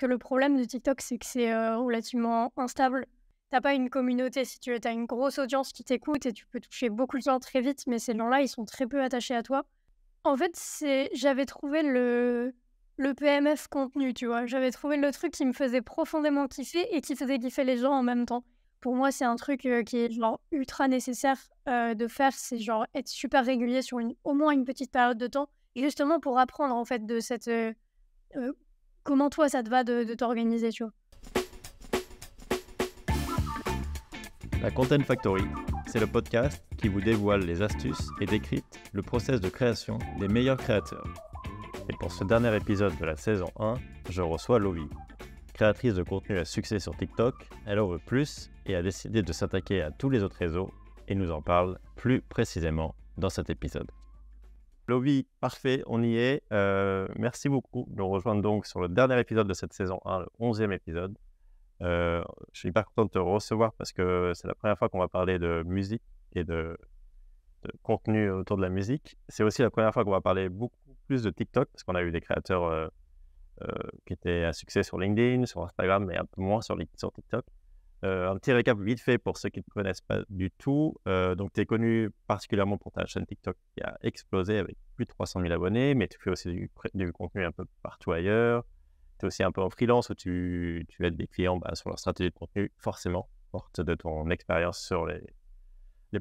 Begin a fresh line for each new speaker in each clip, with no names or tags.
que le problème de TikTok, c'est que c'est euh, relativement instable. T'as pas une communauté, si tu veux, as une grosse audience qui t'écoute et tu peux toucher beaucoup de gens très vite, mais ces gens-là, ils sont très peu attachés à toi. En fait, c'est j'avais trouvé le le PMF contenu, tu vois. J'avais trouvé le truc qui me faisait profondément kiffer et qui faisait kiffer les gens en même temps. Pour moi, c'est un truc euh, qui est genre ultra nécessaire euh, de faire, c'est genre être super régulier sur au moins une petite période de temps, justement pour apprendre en fait de cette comment toi ça te va de, t'organiser, tu
La Content Factory, c'est le podcast qui vous dévoile les astuces et décrypte le process de création des meilleurs créateurs. Et pour ce dernier épisode de la saison 1, je reçois Lovi. Créatrice de contenu à succès sur TikTok, elle en veut plus et a décidé de s'attaquer à tous les autres réseaux et nous en parle plus précisément dans cet épisode. Lobby, bah parfait, on y est. Euh, merci beaucoup de nous rejoindre donc sur le dernier épisode de cette saison 1, le 11e épisode. Euh, je suis hyper content de te recevoir parce que c'est la première fois qu'on va parler de musique et de, contenu autour de la musique. C'est aussi la première fois qu'on va parler beaucoup plus de TikTok parce qu'on a eu des créateurs euh, qui étaient à succès sur LinkedIn, sur Instagram, mais un peu moins sur TikTok. Euh, un petit récap vite fait pour ceux qui ne te connaissent pas du tout. Euh, donc, tu es connu particulièrement pour ta chaîne TikTok qui a explosé avec plus de 300 000 abonnés, mais tu fais aussi du, contenu un peu partout ailleurs. Tu es aussi un peu en freelance où tu, aides des clients bah, sur leur stratégie de contenu, forcément, porte de ton expérience sur les,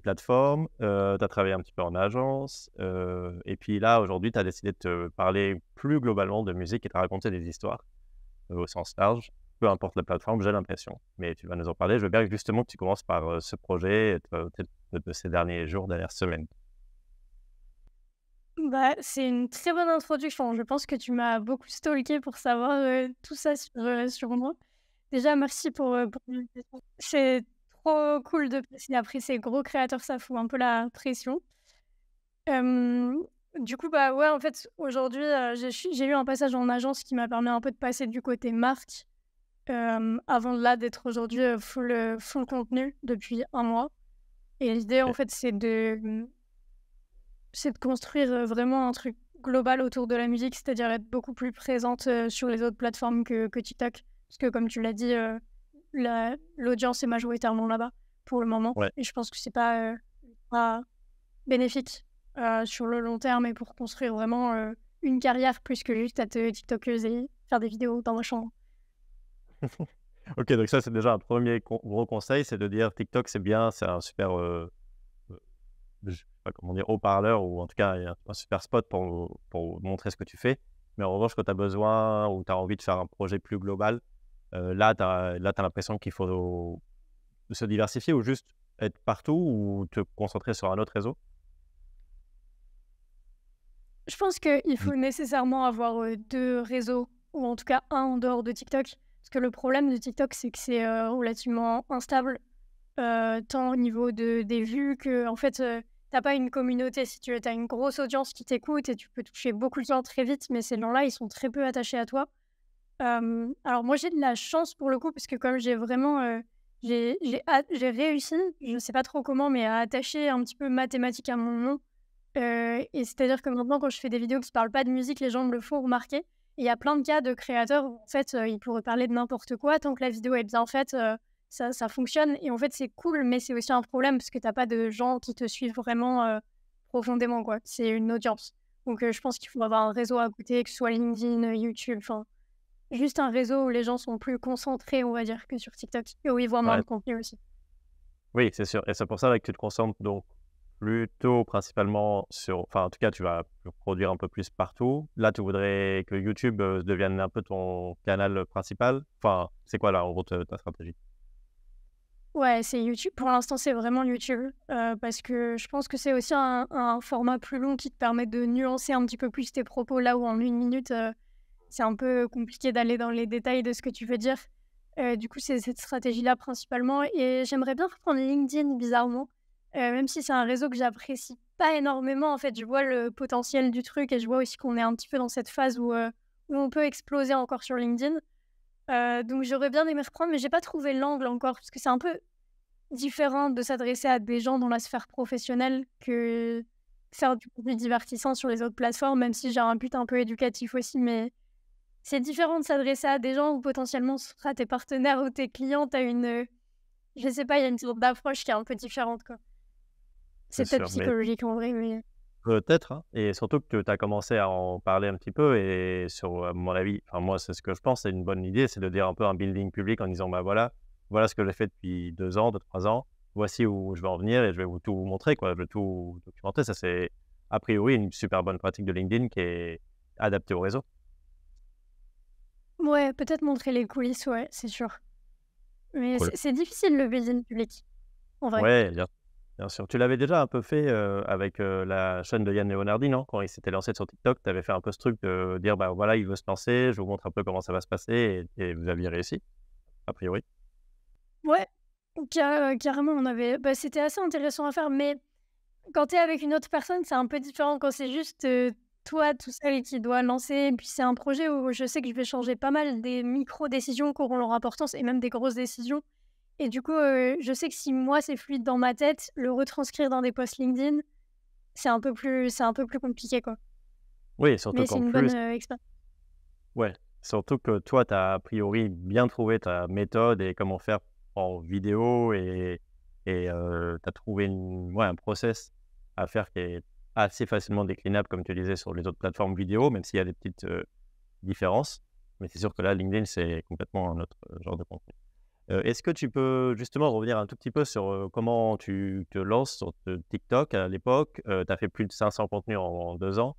plateformes. Euh, tu as travaillé un petit peu en agence. Euh, et puis là, aujourd'hui, tu as décidé de te parler plus globalement de musique et de raconter des histoires au sens large peu importe la plateforme, j'ai l'impression. Mais tu vas nous en parler. Je veux bien que justement tu commences par euh, ce projet de, ces derniers jours, dernières semaines.
Bah, c'est une très bonne introduction. Je pense que tu m'as beaucoup stalké pour savoir euh, tout ça euh, sur, moi. Déjà, merci pour, euh, C'est trop cool de après ces gros créateurs, ça fout un peu la pression. du coup, bah ouais, en fait, aujourd'hui, j'ai eu un passage en agence qui m'a permis un peu de passer du côté marque euh, avant là d'être aujourd'hui euh, full, euh, full contenu depuis un mois. Et l'idée, en fait, c'est de, c'est de construire vraiment un truc global autour de la musique, c'est-à-dire être beaucoup plus présente sur les autres plateformes que, que TikTok. Parce que, comme tu l'as dit, l'audience est majoritairement là-bas pour le moment. Et je pense que c'est pas, pas bénéfique sur le long terme et pour construire vraiment une carrière plus que juste être TikTokeuse et faire des vidéos dans ma chambre.
ok, donc ça, c'est déjà un premier gros conseil, c'est de dire TikTok, c'est bien, c'est un super, euh, euh, dire, haut-parleur, ou en tout cas, un, super spot pour, montrer ce que tu fais. Mais en revanche, quand tu as besoin ou tu as envie de faire un projet plus global, euh, là, tu as, l'impression qu'il faut se diversifier ou juste être partout ou te concentrer sur un autre réseau
Je pense qu'il mmh. faut nécessairement avoir deux réseaux, ou en tout cas un en dehors de TikTok. Parce que le problème de TikTok, c'est que c'est euh, relativement instable, euh, tant au niveau de, des vues que, en fait, euh, t'as pas une communauté. Si tu as une grosse audience qui t'écoute et tu peux toucher beaucoup de gens très vite, mais ces gens-là, ils sont très peu attachés à toi. alors moi j'ai de la chance pour le coup parce que comme j'ai vraiment j'ai réussi, je ne sais pas trop comment, mais à attacher un petit peu mathématiques à mon nom. et c'est-à-dire que maintenant quand je fais des vidéos qui parlent pas de musique, les gens me le font remarquer. Il y a plein de cas de créateurs où en fait euh, ils pourraient parler de n'importe quoi tant que la vidéo est bien faite. Euh, ça, ça, fonctionne. Et en fait, c'est cool, mais c'est aussi un problème parce que t'as pas de gens qui te suivent vraiment euh, profondément, quoi. C'est une audience. Donc, je pense qu'il faut avoir un réseau à côté, que ce soit LinkedIn, YouTube, enfin, juste un réseau où les gens sont plus concentrés, on va dire, que sur TikTok et où ils voient moins de contenu aussi.
Oui, c'est sûr. Et c'est pour ça que tu te concentres donc plutôt principalement sur, enfin en tout cas tu vas produire un peu plus partout. Là tu voudrais que YouTube euh, devienne un peu ton canal principal. Enfin c'est quoi là en gros ta, stratégie
Ouais c'est YouTube. Pour l'instant c'est vraiment YouTube euh, parce que je pense que c'est aussi un, format plus long qui te permet de nuancer un petit peu plus tes propos là où en une minute euh, c'est un peu compliqué d'aller dans les détails de ce que tu veux dire. du coup c'est cette stratégie là principalement et j'aimerais bien reprendre LinkedIn bizarrement euh, même si c'est un réseau que j'apprécie pas énormément, en fait, je vois le potentiel du truc et je vois aussi qu'on est un petit peu dans cette phase où, euh, où on peut exploser encore sur LinkedIn. Euh, donc j'aurais bien aimé reprendre, mais j'ai pas trouvé l'angle encore parce que c'est un peu différent de s'adresser à des gens dans la sphère professionnelle que faire du contenu divertissant sur les autres plateformes, même si j'ai un but un peu éducatif aussi, mais c'est différent de s'adresser à des gens où potentiellement ce sera tes partenaires ou tes clients, t'as une je sais pas, il y a une sorte d'approche qui est un peu différente. Quoi.
C'est euh. peut-être psychologique en vrai, mais... Peut-être, et surtout que tu as commencé à en parler un petit peu, et sur, mon avis, enfin, moi, c'est ce que je pense, c'est une bonne idée, c'est de dire un peu un building public en disant, bah voilà, voilà ce que j'ai fait depuis deux ans, deux, trois ans, voici où je vais en venir, et je vais vous tout vous montrer, quoi, je vais tout documenter. Ça, c'est a priori une super bonne pratique de LinkedIn qui est adaptée au réseau.
Ouais, peut-être montrer les coulisses, ouais, c'est sûr. Mais c'est difficile le building public, en vrai. Ouais,
bien Bien sûr. Tu l'avais déjà un peu fait euh, avec euh, la chaîne de Yann Leonardi, non Quand il s'était lancé sur TikTok, tu avais fait un peu ce truc de dire bah voilà, il veut se lancer, je vous montre un peu comment ça va se passer, et, vous aviez réussi, a priori.
Ouais, carrément, on avait. Bah, c'était assez intéressant à faire, mais quand tu es avec une autre personne, c'est un peu différent quand c'est juste euh, toi tout seul qui doit lancer. Et puis c'est un projet où je sais que je vais changer pas mal des micro-décisions qui auront leur importance et même des grosses décisions. Et du coup, je sais que si moi c'est fluide dans ma tête, le retranscrire dans des posts LinkedIn, c'est un peu plus, c'est un peu plus compliqué, quoi.
Oui, surtout Mais c'est une bonne Ouais, surtout que toi, tu as a priori bien trouvé ta méthode et comment faire en vidéo et tu as trouvé un process à faire qui est assez facilement déclinable, comme tu disais, sur les autres plateformes vidéo, même s'il y a des petites différences. Mais c'est sûr que là, LinkedIn, c'est complètement un autre genre de contenu. Euh, est-ce que tu peux justement revenir un tout petit peu sur comment tu te lances sur TikTok à l'époque Tu as fait plus de 500 contenus en, deux ans.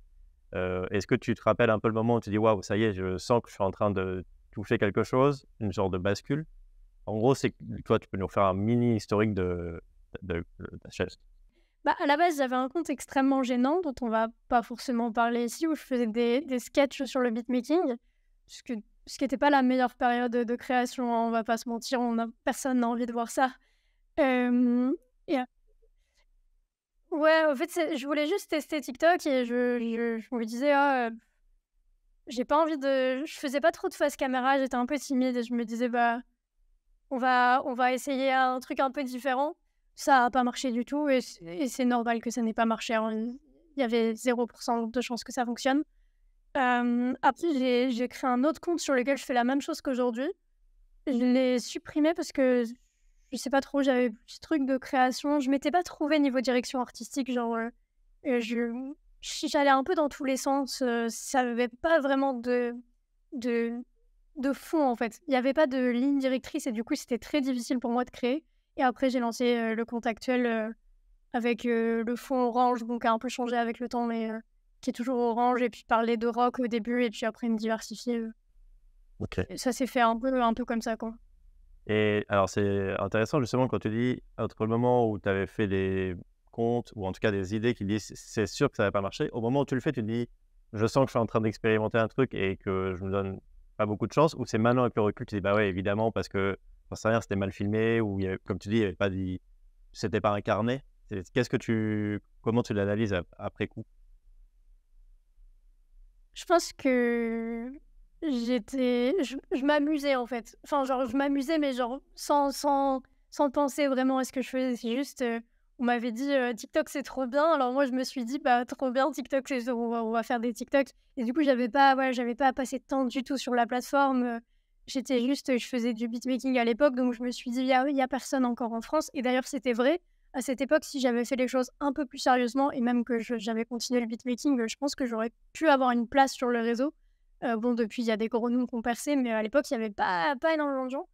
Est-ce que tu te rappelles un peu le moment où tu dis Waouh, ça y est, je sens que je suis en train de toucher quelque chose, une sorte de bascule En gros, c'est toi, tu peux nous faire un mini historique de, ta chaise.
Bah, à la base, j'avais un compte extrêmement gênant dont on va pas forcément parler ici, où je faisais des, des sketchs sur le beatmaking, puisque ce qui n'était pas la meilleure période de création, hein, on va pas se mentir, on a, personne n'a envie de voir ça. Ouais, en fait, je voulais juste tester TikTok et je, je, me disais, ah, ne j'ai pas envie de. Je faisais pas trop de face caméra, j'étais un peu timide et je me disais, bah, on va, on va essayer un truc un peu différent. Ça a pas marché du tout et, c'est normal que ça n'ait pas marché. Hein. Il y avait 0% de chance que ça fonctionne après, j'ai créé un autre compte sur lequel je fais la même chose qu'aujourd'hui. Je l'ai supprimé parce que je sais pas trop, j'avais ce truc de création. Je m'étais pas trouvé niveau direction artistique. Genre, euh, je, j'allais un peu dans tous les sens. Euh, ça avait pas vraiment de, de, fond en fait. Il n'y avait pas de ligne directrice et du coup, c'était très difficile pour moi de créer. Et après, j'ai lancé euh, le compte actuel avec le fond orange, donc a un peu changé avec le temps, mais qui est toujours orange, et puis parler de rock au début, et puis après me diversifier. Ça s'est fait un peu, un peu comme ça, quoi.
Et alors, c'est intéressant justement quand tu dis, entre le moment où tu avais fait des comptes, ou en tout cas des idées qui disent c'est sûr que ça va pas marcher, au moment où tu le fais, tu dis je sens que je suis en train d'expérimenter un truc et que je me donne pas beaucoup de chance, ou c'est maintenant avec le recul, tu dis bah ouais, évidemment, parce que, ça rien, c'était mal filmé, ou comme tu dis, il y avait pas dit, c'était pas incarné. Qu'est-ce que tu, comment tu l'analyses après coup
je pense que j'étais. Je, m'amusais en fait. Enfin, genre, je m'amusais, mais genre, sans, sans, sans penser vraiment à ce que je faisais. C'est juste. Euh, on m'avait dit euh, TikTok c'est trop bien. Alors moi je me suis dit bah trop bien TikTok c'est on va, on va faire des TikToks Et du coup j'avais pas ouais, j'avais pas passé de temps du tout sur la plateforme. Euh, j'étais juste je faisais du beatmaking à l'époque donc je me suis dit il y, a personne encore en France et d'ailleurs c'était vrai à cette époque, si j'avais fait les choses un peu plus sérieusement et même que j'avais continué le beatmaking, je pense que j'aurais pu avoir une place sur le réseau. Euh, bon, depuis, il y a des qui qu'on perçait, mais à l'époque, il n'y avait pas, pas énormément de gens.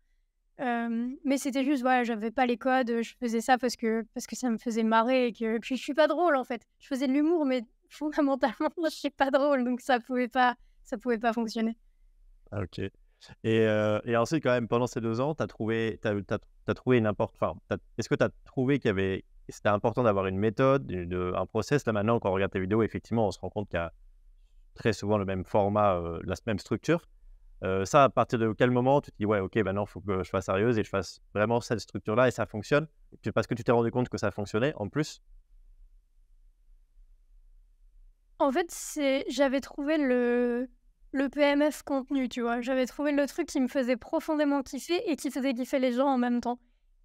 Euh, mais c'était juste, voilà, j'avais pas les codes, je faisais ça parce que, parce que ça me faisait marrer et que. Puis je suis pas drôle en fait. Je faisais de l'humour, mais fondamentalement, je suis pas drôle, donc ça pouvait pas, ça pouvait pas fonctionner.
Ah, ok. Euh, et, ensuite, quand même, pendant ces deux ans, tu as trouvé, tu as, as trouvé n'importe. quoi est-ce que tu as trouvé qu'il y avait. C'était important d'avoir une méthode, une, un process. Là, maintenant, quand on regarde tes vidéos, effectivement, on se rend compte qu'il y a très souvent le même format, euh, la même structure. Euh, ça, à partir de quel moment tu te dis, ouais, ok, maintenant, il faut que je fasse sérieuse et je fasse vraiment cette structure-là et ça fonctionne et Parce que tu t'es rendu compte que ça fonctionnait en plus
En fait, c'est... j'avais trouvé le le PMF contenu, tu vois. J'avais trouvé le truc qui me faisait profondément kiffer et qui faisait kiffer les gens en même temps.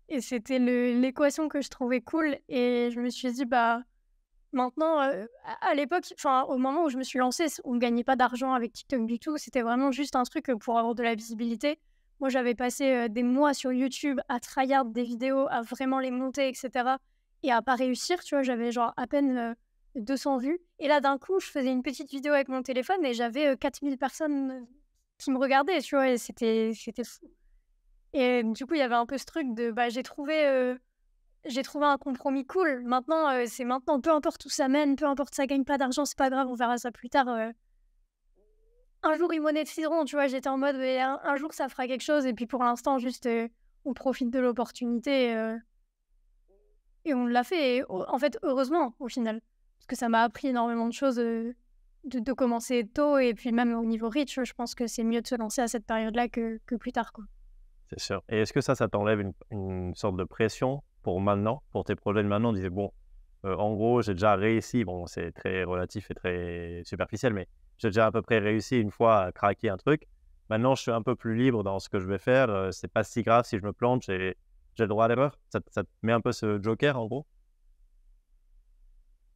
Et c'était l'équation que je trouvais cool. Et je me suis dit, bah, maintenant, euh, à l'époque, enfin, au moment où je me suis lancée, on ne gagnait pas d'argent avec TikTok du tout. C'était vraiment juste un truc euh, pour avoir de la visibilité. Moi, j'avais passé euh, des mois sur YouTube à tryhard des vidéos, à vraiment les monter, etc. Et à pas réussir, tu vois. J'avais genre à peine. 200 vues. Et là, d'un coup, je faisais une petite vidéo avec mon téléphone et j'avais 4000 personnes qui me regardaient, tu vois, et c'était, fou. Et du coup, il y avait un peu ce truc de, bah, j'ai trouvé, trouvé un compromis cool. Maintenant, c'est maintenant, peu importe où ça mène, peu importe ça gagne pas d'argent, c'est pas grave, on verra ça plus tard. Un jour, ils monétiseront, tu vois, j'étais en mode, un, un, jour, ça fera quelque chose. Et puis, pour l'instant, juste, on profite de l'opportunité. Et on l'a fait, et, en fait, heureusement, au final parce que ça m'a appris énormément de choses de, commencer tôt et puis même au niveau reach, je pense que c'est mieux de se lancer à cette période-là que, que, plus tard. Quoi.
C'est sûr. Et est-ce que ça, ça t'enlève une, sorte de pression pour maintenant, pour tes projets de maintenant On disait, bon, en gros, j'ai déjà réussi, bon, c'est très relatif et très superficiel, mais j'ai déjà à peu près réussi une fois à craquer un truc. Maintenant, je suis un peu plus libre dans ce que je vais faire. c'est pas si grave si je me plante, j'ai, le droit à l'erreur. Ça, ça te met un peu ce joker, en gros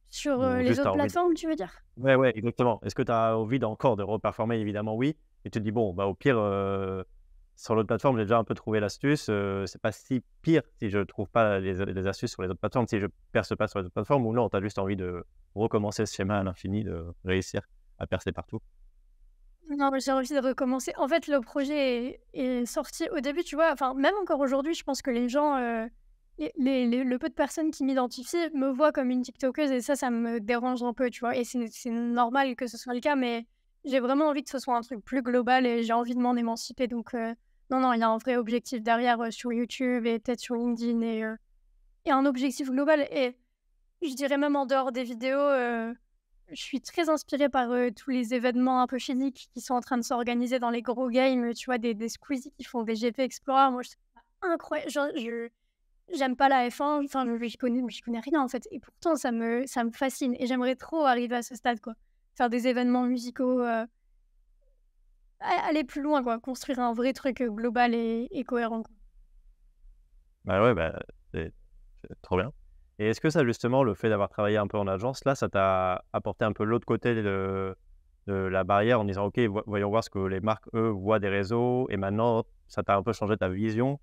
sur les autres plateformes, tu veux dire
Ouais, ouais, exactement. Est-ce que tu as envie encore de reperformer Évidemment, oui. Et tu te dis, bon, bah, au pire, sur l'autre plateforme, j'ai déjà un peu trouvé l'astuce. Ce c'est pas si pire si je trouve pas les, astuces sur les autres plateformes, si je perce pas sur les autres plateformes. Ou non, tu as juste envie de recommencer ce schéma à l'infini, de réussir à percer partout.
Non, j'ai envie de recommencer. En fait, le projet est, est, sorti au début, tu vois. Enfin, même encore aujourd'hui, je pense que les gens les, le peu de personnes qui m'identifient me voient comme une TikTokeuse et ça, ça me dérange un peu, tu vois. Et c'est normal que ce soit le cas, mais j'ai vraiment envie que ce soit un truc plus global et j'ai envie de m'en émanciper. Donc, euh, non, non, il y a un vrai objectif derrière euh, sur YouTube et peut-être sur LinkedIn euh, et, un objectif global. Et je dirais même en dehors des vidéos, je suis très inspirée par tous les événements un peu chimiques qui sont en train de s'organiser dans les gros games, tu vois, des, des qui font des GP Explorer. Moi, je trouve ça incroyable. je j'aime pas la F1, enfin, je connais, connais rien en fait. Et pourtant, ça me, ça me fascine. Et j'aimerais trop arriver à ce stade, quoi. Faire des événements musicaux, euh, aller plus loin, quoi. Construire un vrai truc euh, global et, cohérent.
Bah ouais, bah, c'est trop bien. Et est-ce que ça, justement, le fait d'avoir travaillé un peu en agence, là, ça t'a apporté un peu l'autre côté de, de, la barrière en disant, OK, voyons voir ce que les marques, eux, voient des réseaux, et maintenant, ça t'a un peu changé ta vision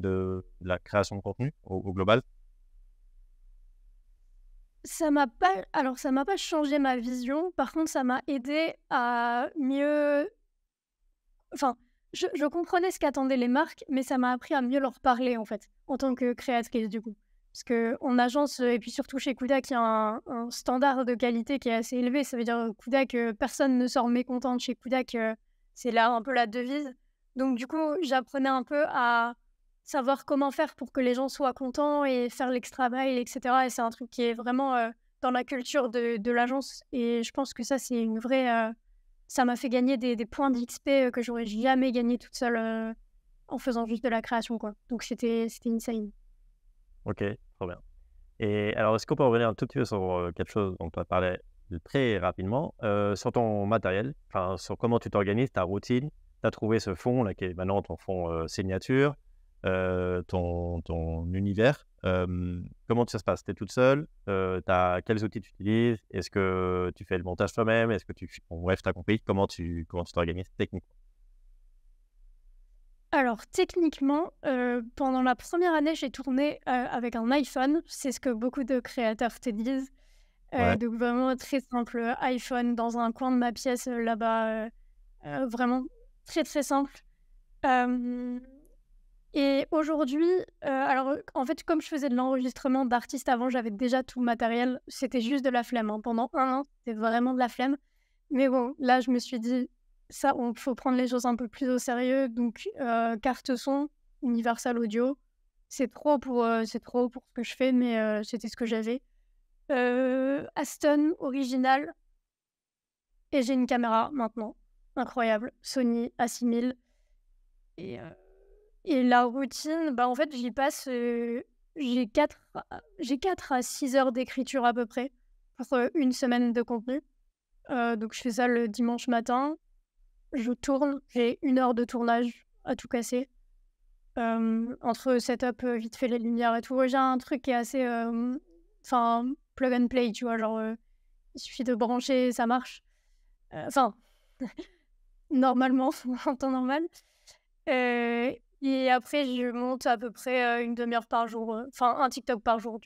de, la création de contenu au, global
ça m'a pas alors ça m'a pas changé ma vision par contre ça m'a aidé à mieux enfin je, comprenais ce qu'attendaient les marques mais ça m'a appris à mieux leur parler en fait en tant que créatrice du coup parce que on agence et puis surtout chez Kudak il y a un, standard de qualité qui est assez élevé ça veut dire Kudak personne ne sort mécontent chez Kudak c'est là un peu la devise donc du coup j'apprenais un peu à savoir comment faire pour que les gens soient contents et faire l'extra-mail, etc. Et c'est un truc qui est vraiment dans la culture de, de l'agence. Et je pense que ça, c'est une vraie. ça m'a fait gagner des, points d'XP que j'aurais jamais gagné toute seule en faisant juste de la création. quoi. Donc c'était insane.
Ok, trop bien. Et alors, est-ce qu'on peut revenir un tout petit peu sur quelque chose dont tu as parlé très rapidement, sur ton matériel, sur comment tu t'organises, ta routine, tu as trouvé ce fonds là, qui est maintenant ton fonds signature. Euh, ton, univers. Euh, comment ça se passe Tu es toute seule euh, as, Quels outils tu utilises Est-ce que tu fais le montage toi-même Est-ce que tu... bref, tu compris comment tu comment t'organises techniquement
alors techniquement, pendant la première année, j'ai tourné avec un iPhone. C'est ce que beaucoup de créateurs te disent. Donc vraiment très simple, iPhone dans un coin de ma pièce là-bas. vraiment très très simple. Et aujourd'hui, euh, alors en fait, comme je faisais de l'enregistrement d'artistes avant, j'avais déjà tout le matériel. C'était juste de la flemme. Hein. Pendant un an, c'était vraiment de la flemme. Mais bon, là, je me suis dit, ça, on faut prendre les choses un peu plus au sérieux. Donc, euh, carte son, Universal Audio, c'est trop pour, euh, c'est trop pour ce que je fais, mais c'était ce que j'avais. Aston original. Et j'ai une caméra maintenant, incroyable, Sony A6000. Et et la routine, bah en fait, j'y passe, j'ai 4, j'ai à 6 heures d'écriture à peu près pour une semaine de contenu. donc je fais ça le dimanche matin, je tourne, j'ai une heure de tournage à tout casser. entre setup, vite fait les lumières et tout, j'ai un truc qui est assez. Enfin, plug and play, tu vois, genre il suffit de brancher, ça marche. Enfin, normalement, en temps normal. Euh, et après, je monte à peu près une demi-heure par jour, enfin un TikTok par jour.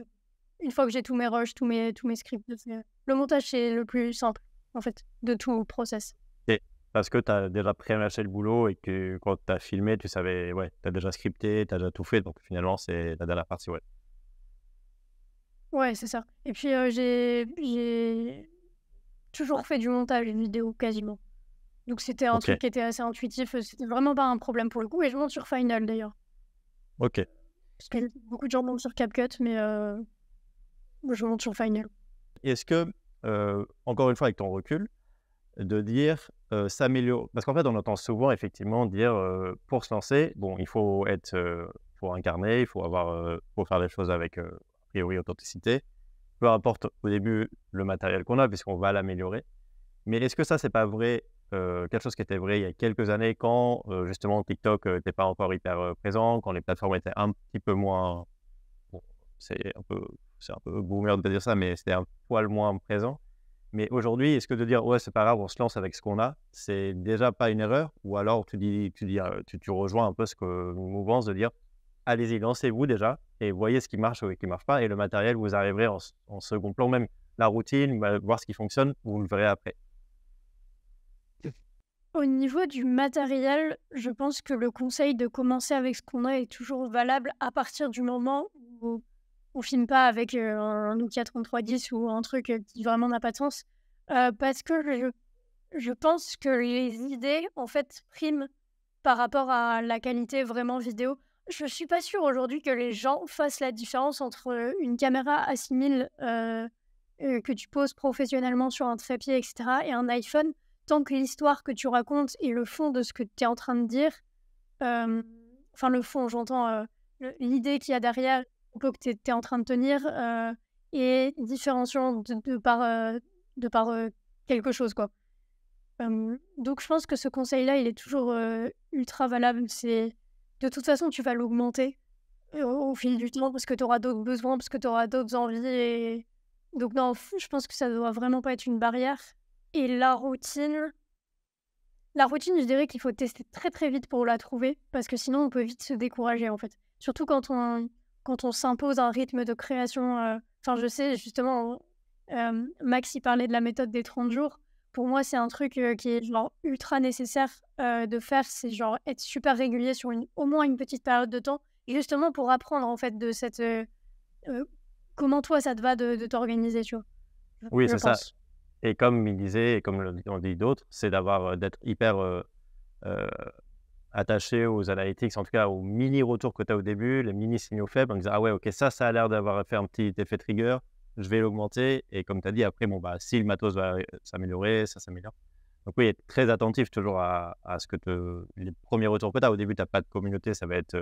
Une fois que j'ai tous mes rushs, tous mes, tous mes scripts. Le montage, c'est le plus simple, en fait, de tout le process.
Et parce que tu as déjà pré le boulot et que quand tu as filmé, tu savais, ouais, tu as déjà scripté, tu as déjà tout fait. Donc finalement, c'est la dernière partie, ouais.
Ouais, c'est ça. Et puis, j'ai toujours fait du montage une vidéo, quasiment. Donc c'était un truc qui était assez intuitif, c'était vraiment pas un problème pour le coup, et je monte sur Final d'ailleurs. Ok. Parce que beaucoup de gens montent sur CapCut, mais je monte sur Final.
Est-ce que, encore une fois avec ton recul, de dire euh, s'améliorer, parce qu'en fait on entend souvent effectivement dire pour se lancer, bon il faut être, pour incarner, il faut avoir, faut faire des choses avec a priori authenticité, peu importe au début le matériel qu'on a, puisqu'on va l'améliorer. Mais est-ce que ça c'est pas vrai euh, quelque chose qui était vrai il y a quelques années quand euh, justement TikTok n'était euh, pas encore hyper présent, quand les plateformes étaient un petit peu moins. c'est un peu, c'est un peu boomer de dire ça, mais c'était un poil moins présent. Mais aujourd'hui, est-ce que de dire ouais c'est pas grave, on se lance avec ce qu'on a, c'est déjà pas une erreur, ou alors tu dis, tu dis, tu, rejoins un peu ce que nous de dire allez-y, lancez-vous déjà et voyez ce qui marche ou ce qui ne marche pas. Et le matériel, vous arriverez en, second plan, même la routine, bah, voir ce qui fonctionne, vous le verrez après.
Au niveau du matériel, je pense que le conseil de commencer avec ce qu'on a est toujours valable à partir du moment où on filme pas avec euh, un Nokia 3310 ou un truc euh, qui vraiment n'a pas de sens. Euh, parce que je, pense que les idées, en fait, priment par rapport à la qualité vraiment vidéo. Je ne suis pas sûre aujourd'hui que les gens fassent la différence entre une caméra à 6000 que tu poses professionnellement sur un trépied, etc., et un iPhone tant que l'histoire que tu racontes et le fond de ce que tu es en train de dire, enfin le fond, j'entends euh, l'idée qu'il y a derrière, le que tu es, en train de tenir, euh, est différenciant de, par, euh, euh, quelque chose. quoi. donc je pense que ce conseil-là, il est toujours ultra valable. C'est De toute façon, tu vas l'augmenter au, fil du temps parce que tu auras d'autres besoins, parce que tu auras d'autres envies. Et... Donc non, je pense que ça doit vraiment pas être une barrière. Et la routine, la routine, je dirais qu'il faut tester très très vite pour la trouver, parce que sinon on peut vite se décourager en fait. Surtout quand on, quand on s'impose un rythme de création. Euh, enfin, je sais justement, euh, Max il parlait de la méthode des 30 jours. Pour moi, c'est un truc euh, qui est genre ultra nécessaire de faire. C'est genre être super régulier sur au moins une petite période de temps, justement pour apprendre en fait de cette. comment toi ça te va de, de t'organiser, tu vois. Oui, c'est ça.
Et comme il disait, et comme l'ont dit d'autres, c'est d'avoir euh, d'être hyper euh, euh, attaché aux analytics, en tout cas aux mini retours que tu as au début, les mini signaux faibles, en ah ouais, ok, ça, ça a l'air d'avoir fait un petit effet trigger, je vais l'augmenter. Et comme tu as dit, après, bon, bah, si le matos va s'améliorer, ça s'améliore. Donc oui, être très attentif toujours à, ce que te, les premiers retours que tu as. Au début, tu n'as pas de communauté, ça va être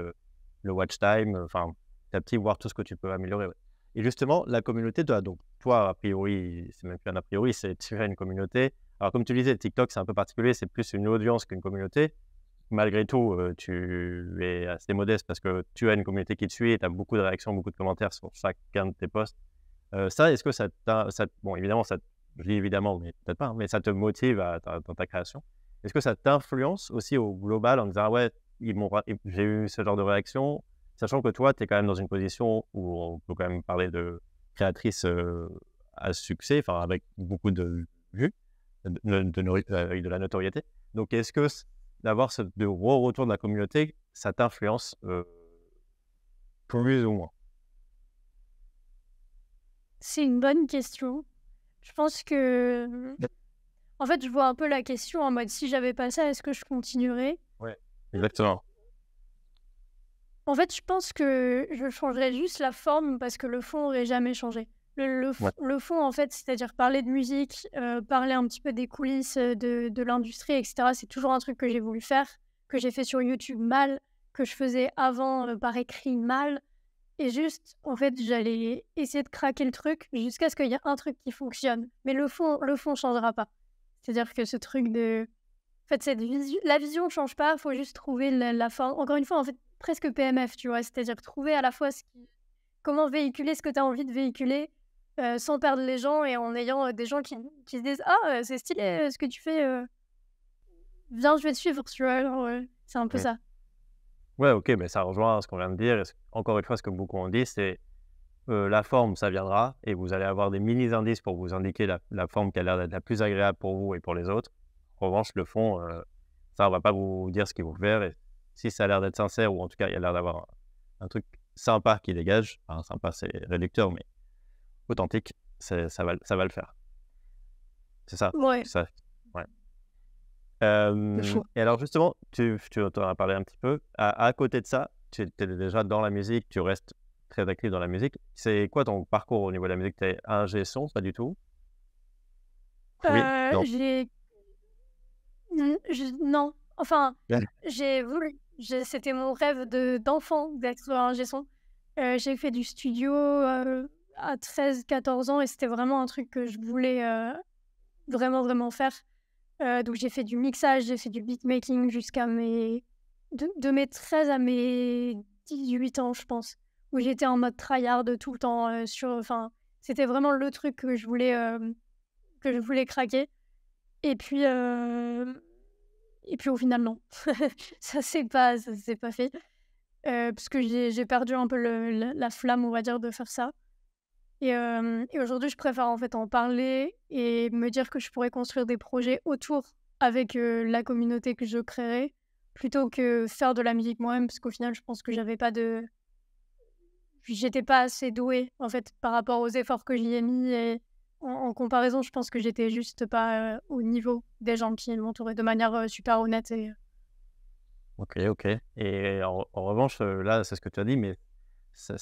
le watch time, enfin, petit à petit, voir tout ce que tu peux améliorer. Et justement, la communauté, doit donc toi, a priori, c'est même plus un a priori, c'est tu as une communauté. Alors, comme tu disais, TikTok, c'est un peu particulier, c'est plus une audience qu'une communauté. Malgré tout, euh, tu es assez modeste parce que tu as une communauté qui te suit et tu as beaucoup de réactions, beaucoup de commentaires sur chacun de tes posts. Euh, ça, est-ce que ça, ça Bon, évidemment, ça, je dis évidemment, mais peut-être pas, hein, mais ça te motive dans ta création. Est-ce que ça t'influence aussi au global en disant, ah ouais, j'ai eu ce genre de réaction, Sachant que toi, tu es quand même dans une position où on peut quand même parler de créatrice euh, à succès, enfin avec beaucoup de vues, de, de, euh, avec de la notoriété. Donc, est-ce que d'avoir ce gros retour de la communauté, ça t'influence euh, plus ou moins
C'est une bonne question. Je pense que. En fait, je vois un peu la question en mode si j'avais pas ça, est-ce que je continuerais
Ouais, exactement.
En fait, je pense que je changerais juste la forme parce que le fond n'aurait jamais changé. Le, fond, en fait, c'est-à-dire parler de musique, euh, parler un petit peu des coulisses euh, de, l'industrie, etc., c'est toujours un truc que j'ai voulu faire, que j'ai fait sur YouTube mal, que je faisais avant euh, par écrit mal. Et juste, en fait, j'allais essayer de craquer le truc jusqu'à ce qu'il y ait un truc qui fonctionne. Mais le fond, le fond changera pas. C'est-à-dire que ce truc de. En fait, cette la vision ne change pas, il faut juste trouver la forme. Encore une fois, en fait, presque PMF, tu vois, c'est-à-dire trouver à la fois ce qui... comment véhiculer ce que tu as envie de véhiculer euh, sans perdre les gens et en ayant euh, des gens qui, se disent Ah, euh, c'est stylé ce que tu fais, viens, je vais te suivre, tu vois, c'est un peu ça.
Ouais, ok, mais ça rejoint ce qu'on vient de dire. Encore une fois, ce que beaucoup ont dit, c'est la forme, ça viendra et vous allez avoir des mini-indices pour vous indiquer la, forme qui a l'air d'être la plus agréable pour vous et pour les autres. En revanche, le fond, ça, on va pas vous dire ce qu'il faut faire et si ça a l'air d'être sincère, ou en tout cas, il a l'air d'avoir un, truc sympa qui dégage, sympa, c'est réducteur, mais authentique, ça va, ça va le faire. C'est ça Ouais. et alors, justement, tu, tu en as parlé un petit peu. À, côté de ça, tu es déjà dans la musique, tu restes très actif dans la musique. C'est quoi ton parcours au niveau de la musique Tu es ingé son, pas du tout
euh, J'ai. Non. Enfin, j'ai voulu. C'était mon rêve d'enfant d'être un son. Euh, j'ai fait du studio euh, à 13-14 ans et c'était vraiment un truc que je voulais euh, vraiment, vraiment faire. donc j'ai fait du mixage, j'ai fait du beatmaking jusqu'à mes. De, mes 13 à mes 18 ans, je pense, où j'étais en mode tryhard tout le temps. sur, enfin, c'était vraiment le truc que je voulais, que je voulais craquer. Et puis et puis au final, non. ça s'est pas, pas fait. Euh, parce que j'ai perdu un peu le, la flamme, on va dire, de faire ça. Et, euh, et aujourd'hui, je préfère en fait en parler et me dire que je pourrais construire des projets autour avec euh, la communauté que je créerai plutôt que faire de la musique moi-même, parce qu'au final, je pense que mmh. j'avais pas de. J'étais pas assez douée en fait par rapport aux efforts que j'y ai mis et, en, comparaison, je pense que j'étais juste pas euh, au niveau des gens qui m'entouraient de manière euh, super honnête. Et... Euh.
Ok, ok. Et en, revanche, là, c'est ce que tu as dit, mais ça,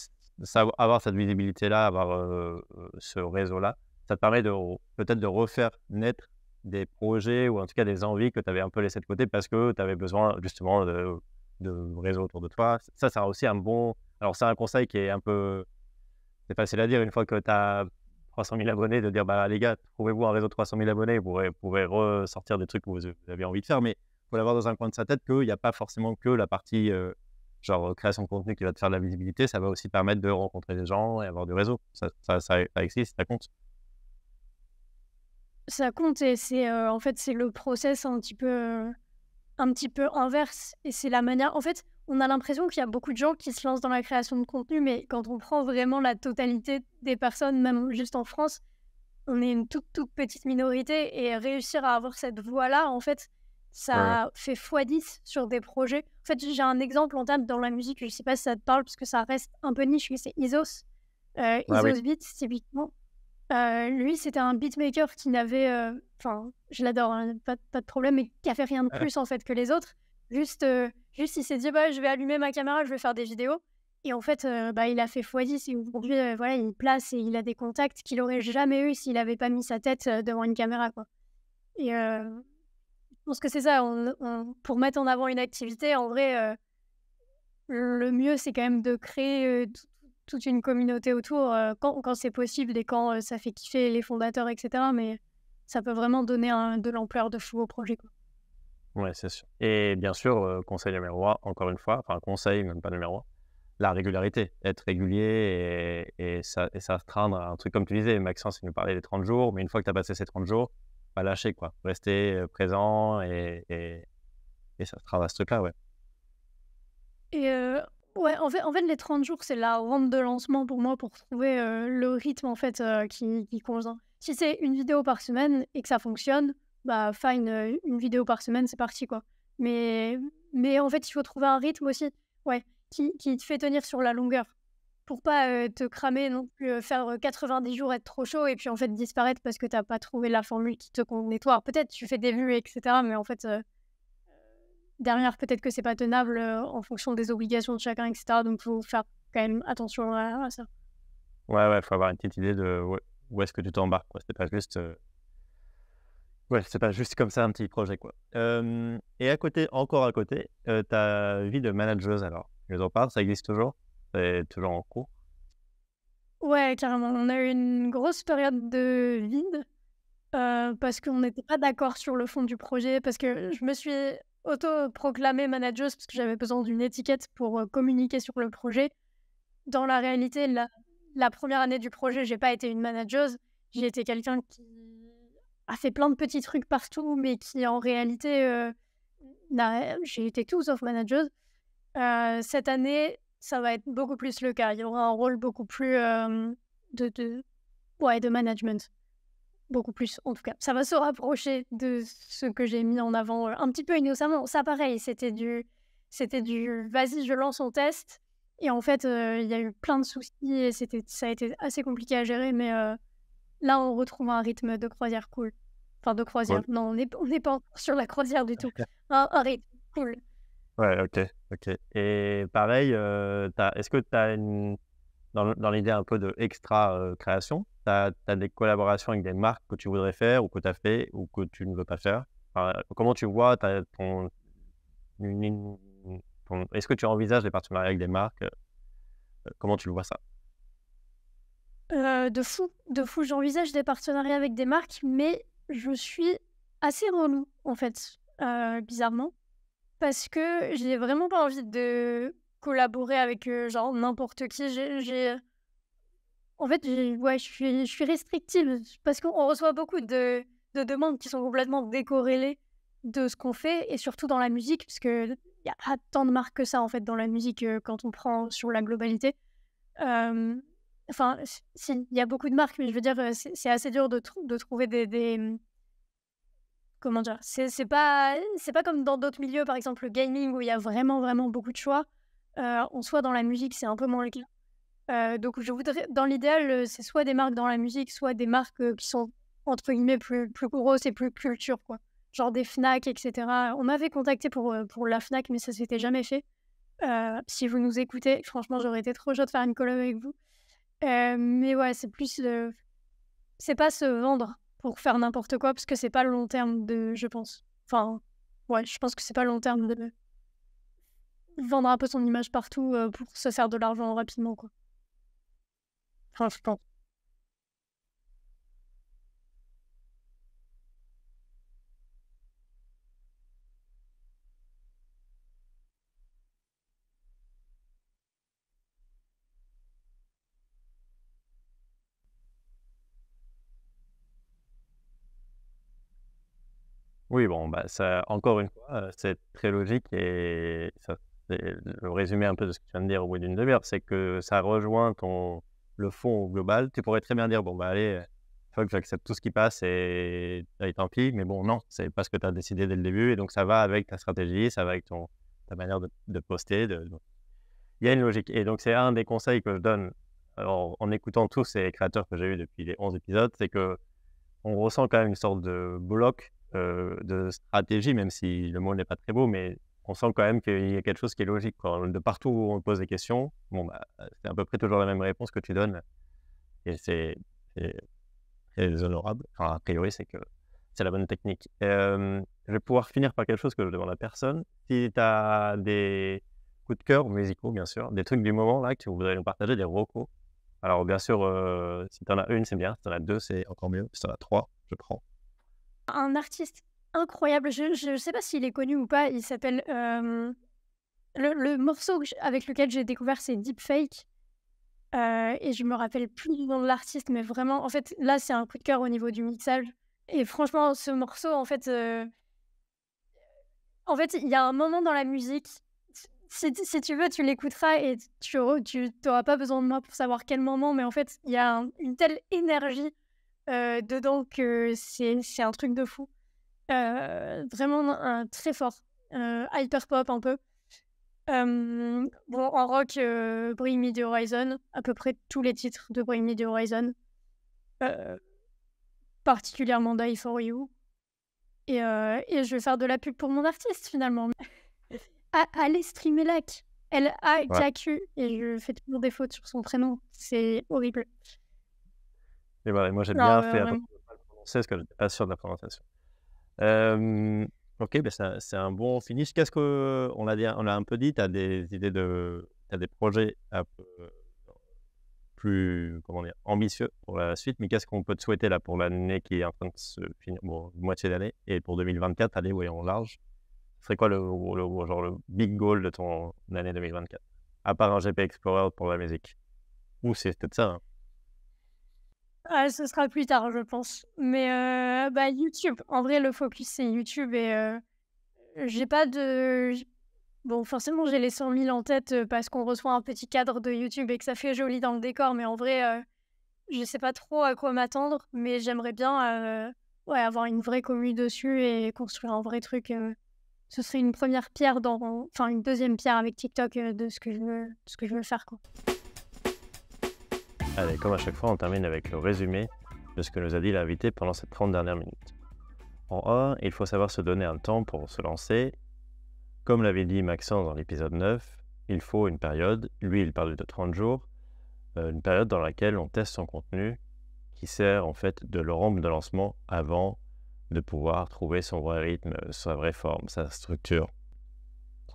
avoir cette visibilité-là, avoir ce réseau-là, ça te permet de, peut-être de refaire naître des projets ou en tout cas des envies que tu avais un peu laissées de côté parce que tu avais besoin justement de, de réseau autour de toi. Ça, ça a aussi un bon. Alors, c'est un conseil qui est un peu. C'est facile à dire une fois que tu as 300 000 abonnés de dire bah, les gars, trouvez-vous un réseau de 300 000 abonnés, vous pourrez, ressortir des trucs que vous, avez envie de faire, mais il faut l'avoir dans un coin de sa tête qu'il n'y a pas forcément que la partie euh, genre euh, création de contenu qui va te faire de la visibilité, ça va aussi permettre de rencontrer des gens et avoir du réseau. Ça, ça, existe, ça compte.
Ça compte et c'est euh, en fait c'est le process un petit peu un petit peu inverse et c'est la manière en fait on a l'impression qu'il y a beaucoup de gens qui se lancent dans la création de contenu, mais quand on prend vraiment la totalité des personnes, même juste en France, on est une toute, toute petite minorité et réussir à avoir cette voix-là, en fait, ça fait x10 sur des projets. En fait, j'ai un exemple en tête dans la musique, je sais pas si ça te parle, parce que ça reste un peu niche, c'est Isos. Euh, ah Isos typiquement. Euh, lui, c'était un beatmaker qui n'avait, euh, enfin, je l'adore, hein, pas, de problème, mais qui a fait rien de plus en fait que les autres. Juste, Juste, il s'est dit, bah, je vais allumer ma caméra, je vais faire des vidéos. Et en fait, euh, bah, il a fait x10 et aujourd'hui, euh, voilà, il place et il a des contacts qu'il n'aurait jamais eu s'il n'avait pas mis sa tête euh, devant une caméra. Quoi. Et je pense que c'est ça, pour mettre en avant une activité, en vrai, le mieux, c'est quand même de créer toute une communauté autour quand, c'est possible et quand ça fait kiffer les fondateurs, etc. Mais ça peut vraiment donner de l'ampleur de fou au projet. Quoi.
Oui, c'est sûr. Et bien sûr, conseil numéro un, encore une fois, enfin conseil, même pas numéro un, la régularité. Être régulier et, et ça, se à un truc comme tu disais, Maxence, il nous parlait des 30 jours, mais une fois que tu as passé ces 30 jours, pas bah, lâcher, quoi. Rester présent et, ça se à ce truc-là, ouais.
Et ouais, en fait, les 30 jours, c'est la rampe de lancement pour moi pour trouver le rythme en fait qui, qui convient. Si c'est une vidéo par semaine et que ça fonctionne, bah, fine une, vidéo par semaine, c'est parti, quoi. Mais, mais en fait, il faut trouver un rythme aussi ouais, qui, qui te fait tenir sur la longueur pour pas te cramer non plus, faire 90 jours être trop chaud et puis en fait disparaître parce que t'as pas trouvé la formule qui te convenait toi. Peut-être tu fais des vues, etc. Mais en fait, derrière, peut-être que c'est pas tenable en fonction des obligations de chacun, etc. Donc faut faire quand même attention à, à ça.
Ouais, ouais, faut avoir une petite idée de où est-ce que tu t'embarques. C'est pas juste Ouais, c'est pas juste comme ça un petit projet, quoi. et à côté, encore à côté, ta vie de manageuse, alors. Ils en parlent, ça existe toujours C'est toujours en cours
Ouais, carrément. On a eu une grosse période de vide parce qu'on n'était pas d'accord sur le fond du projet, parce que je me suis auto-proclamée manageuse parce que j'avais besoin d'une étiquette pour communiquer sur le projet. Dans la réalité, la, la première année du projet, j'ai pas été une manageuse. J'ai été quelqu'un qui a fait plein de petits trucs partout, mais qui en réalité, euh, j'ai été tout sauf manager euh, cette année, ça va être beaucoup plus le cas. Il y aura un rôle beaucoup plus euh, de, de, ouais, de management beaucoup plus en tout cas. Ça va se rapprocher de ce que j'ai mis en avant un petit peu innocemment. Ça pareil, c'était du c'était du vas-y, je lance mon test et en fait, il y a eu plein de soucis et c'était ça a été assez compliqué à gérer mais là on retrouve un rythme de croisière cool. Enfin, de croisière. Non, on n'est on pas sur la croisière du tout. ah, arrête, cool.
Ouais, ok. ok. Et pareil, euh, est-ce que tu as une. Dans, dans l'idée un peu de extra euh, création, tu as, des collaborations avec des marques que tu voudrais faire ou que tu as fait ou que tu ne veux pas faire Comment tu vois ton, Est-ce que tu envisages des partenariats avec des marques euh, euh, Comment tu le vois ça
de fou, de fou. J'envisage des partenariats avec des marques, mais je suis assez relou, en fait, euh, bizarrement, parce que j'ai vraiment pas envie de collaborer avec euh, genre n'importe qui. J'ai, en fait, ouais, je suis, je suis restrictive parce qu'on reçoit beaucoup de, demandes qui sont complètement décorrélées de ce qu'on fait et surtout dans la musique, parce qu'il il y a tant de marques que ça en fait dans la musique euh, quand on prend sur la globalité. Enfin, il y a beaucoup de marques, mais je veux dire, euh, c'est assez dur de, de trouver des, mmh, Comment dire C'est pas, pas comme dans d'autres milieux, par exemple le gaming, où il y a vraiment, vraiment beaucoup de choix. Euh, en soi, dans la musique, c'est un peu moins le cas. Euh, donc, je voudrais, dans l'idéal, euh, c'est soit des marques dans la musique, soit des marques qui sont, entre guillemets, plus, plus grosses et plus culture, quoi. Genre des Fnac, etc. On m'avait contacté pour, pour la Fnac, mais ça s'était jamais fait. si vous nous écoutez, franchement, j'aurais été trop chaud de faire une collab avec vous. Euh, mais ouais, c'est plus de C'est pas se vendre pour faire n'importe quoi, parce que c'est pas le long terme de. Je pense. Enfin, ouais, je pense que c'est pas le long terme de. Vendre un peu son image partout euh, pour se faire de l'argent rapidement, quoi.
Enfin, je pense. Oui, bon, bah, ça, encore une fois, euh, c'est très logique et le résumé un peu de ce que tu viens de dire au bout d'une demi-heure, c'est que ça rejoint ton, le fond global. Tu pourrais très bien dire, bon, bah, allez, fuck, j'accepte tout ce qui passe et, tant pis, mais bon, non, c'est pas ce que tu as décidé dès le début et donc ça va avec ta stratégie, ça va avec ton, ta manière de, poster. Il y a une logique. Et donc, c'est un des conseils que je donne alors, en écoutant tous ces créateurs que j'ai eu depuis les 11 épisodes, c'est que on ressent quand même une sorte de bloc euh, de stratégie, même si le mot n'est pas très beau, mais on sent quand même qu'il y a quelque chose qui est logique. De partout où on pose des questions, bon, bah, c'est à peu près toujours la même réponse que tu donnes. Et c'est honorable. a priori, c'est que c'est la bonne technique. Euh, je vais pouvoir finir par quelque chose que je demande à personne. Si tu as des coups de cœur musicaux, bien sûr, des trucs du moment là que vous voudrais nous partager, des rocos Alors, bien sûr, euh, si tu en as une, c'est bien. Si tu en as deux, c'est encore mieux. Si tu en as trois, je prends
un artiste incroyable. Je ne sais pas s'il est connu ou pas. Il s'appelle. Euh, le, morceau avec lequel j'ai découvert, c'est deep fake euh, et je me rappelle plus du nom de l'artiste, mais vraiment, en fait, là, c'est un coup de cœur au niveau du mixage. Et franchement, ce morceau, en fait. Euh, en fait, il y a un moment dans la musique. Si, tu veux, tu l'écouteras et tu n'auras pas besoin de moi pour savoir quel moment, mais en fait, il y a une telle énergie euh, dedans que c'est un truc de fou. Euh, vraiment un, très fort. Euh, hyper pop un peu. bon, en rock, euh, the Horizon, à peu près tous les titres de Bring the Horizon, particulièrement Die for You. Et, et, je vais faire de la pub pour mon artiste finalement. allez streamer LAC, L-A-K-U, et je fais toujours des fautes sur son prénom, c'est horrible.
Et voilà, moi j'ai bien fait attention ne pas le prononcer parce que je n'étais pas sûr de la prononciation. ok, c'est un bon finish. Qu'est-ce qu'on a, on a un peu dit Tu as des idées de. Tu des projets euh, plus comment dire, ambitieux pour la suite, mais qu'est-ce qu'on peut te souhaiter là pour l'année qui est en train de se finir, bon, moitié d'année, et pour 2024, allez, voyons large. Ce serait quoi le, genre le big goal de ton année 2024 À part un GP Explorer pour la musique. Ou c'est peut-être ça. Hein.
Ah, ce sera plus tard, je pense. Mais euh, bah, YouTube. En vrai, le focus, c'est YouTube. Et euh, j'ai pas de. Bon, forcément, j'ai les 100 000 en tête euh, parce qu'on reçoit un petit cadre de YouTube et que ça fait joli dans le décor. Mais en vrai, je sais pas trop à quoi m'attendre. Mais j'aimerais bien ouais, avoir une vraie commune dessus et construire un vrai truc. ce serait une première pierre dans. Enfin, une deuxième pierre avec TikTok de ce que je veux, ce que je veux faire. Quoi.
Allez, comme à chaque fois, on termine avec le résumé de ce que nous a dit l'invité pendant cette 30 dernières minutes. En 1, il faut savoir se donner un temps pour se lancer. Comme l'avait dit Maxence dans l'épisode 9, il faut une période, lui il parle de 30 jours, euh, une période dans laquelle on teste son contenu qui sert en fait de rampe de lancement avant de pouvoir trouver son vrai rythme, sa vraie forme, sa structure.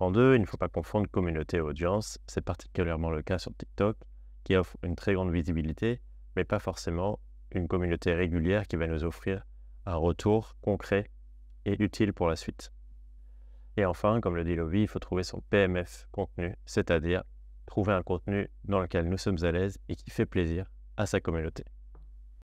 En deux, il ne faut pas confondre communauté et audience, c'est particulièrement le cas sur TikTok qui offre une très grande visibilité, mais pas forcément une communauté régulière qui va nous offrir un retour concret et utile pour la suite. Et enfin, comme le dit Lobby, il faut trouver son PMF contenu, c'est-à-dire trouver un contenu dans lequel nous sommes à l'aise et qui fait plaisir à sa communauté.